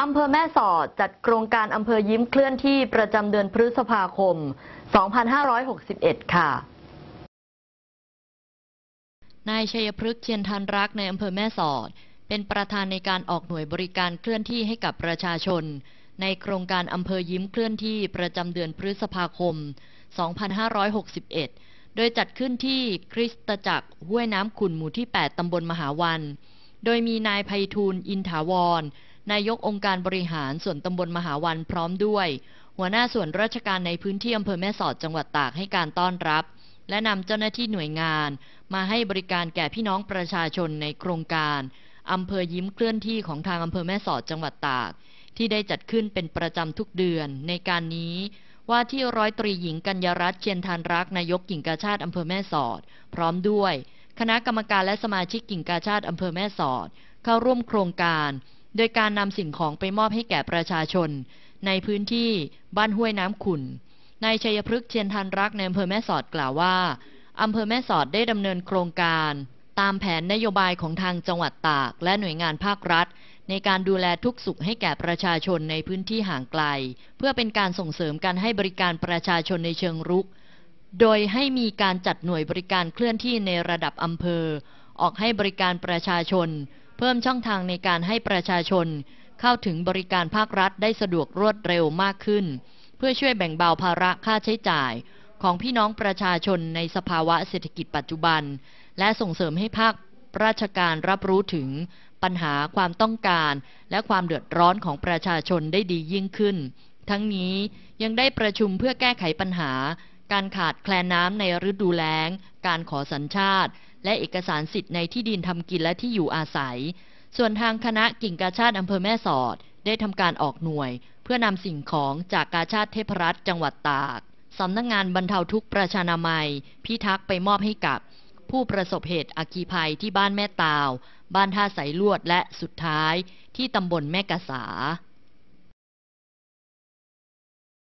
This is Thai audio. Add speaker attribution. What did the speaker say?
Speaker 1: อำเภอแม่สอดจัดโครงการอำเภอยิ้มเคลื่อนที่ประจำเดือนพฤษภาคม 2561 ค่ะ นายชัยพฤกษ์เชียนทันรักในอำเภอแม่สอดเป็นประธานในการออกหน่วยบริการเคลื่อนที่ให้กับประชาชนในโครงการอำเภอยิ้มเคลื่อนที่ประจำเดือนพฤษภาคม 2561 โดยจัดขึ้นที่คริสตจักรห้วยน้ำขุนหมู่ที่ 8ตำบลมหาวัน โดยมีนายไพฑูรย์อินถาวรนายกองค์การบริหารส่วนตำบลมหาวันพร้อมด้วย หัวหน้าส่วนราชการในพื้นที่อำเภอแม่สอดจังหวัดตากให้การต้อนรับ และนำเจ้าหน้าที่หน่วยงาน มาให้บริการแก่พี่น้องประชาชนในโครงการอำเภอยิ้มเคลื่อนที่ของทางอำเภอแม่สอดจังหวัดตาก ที่ได้จัดขึ้นเป็นประจำทุกเดือน ในการนี้ ว่าที่ร้อยตรีหญิงกัญญรัตน์เชียนทานรักนายกกิ่งกาชาติอำเภอแม่สอด พร้อมด้วย คณะกรรมการและสมาชิกกิ่งกาชาติอำเภอแม่สอด เข้าร่วมโครงการโดยการนำสิ่งของไปมอบให้แก่ประชาชน ในพื้นที่บ้านห้วยน้ำขุนนายชัยพฤกษ์เชียนทันรักในอำเภอแม่สอดกล่าวว่าอำเภอแม่สอดได้ดำเนินโครงการ ตามแผนนโยบายของทางจังหวัดตาก และหน่วยงานภาครัฐ ในการดูแลทุกสุขให้แก่ประชาชนในพื้นที่ห่างไกล เพื่อเป็นการส่งเสริมการให้บริการประชาชนในเชิงรุก โดยให้มีการจัดหน่วยบริการเคลื่อนที่ในระดับอำเภอ ออกให้บริการประชาชนเพิ่มช่องทางในการให้ประชาชนเข้าถึงบริการภาครัฐได้สะดวกรวดเร็วมากขึ้น เพื่อช่วยแบ่งเบาภาระค่าใช้จ่ายของพี่น้องประชาชนในสภาวะเศรษฐกิจปัจจุบัน และส่งเสริมให้ภาคราชการรับรู้ถึงปัญหาความต้องการและความเดือดร้อนของประชาชนได้ดียิ่งขึ้น ทั้งนี้ยังได้ประชุมเพื่อแก้ไขปัญหาการขาดแคลนน้ำในฤดูแล้ง การขอสัญชาติ และเอกสารสิทธิ์ในที่ดินทำกินและที่อยู่อาศัย ส่วนทางคณะกิ่งกาชาติอำเภอแม่สอด ได้ทำการออกหน่วย เพื่อนำสิ่งของจากกาชาติเทพรัตน์จังหวัดตากสำนักงงานบรรเทาทุกข์ประชานามัย พิทักษ์ไปมอบให้กับ ผู้ประสบเหตุอัคคีภัยที่บ้านแม่ตาว บ้านท่าสายลวดและสุดท้าย ที่ตำบลแม่กะสา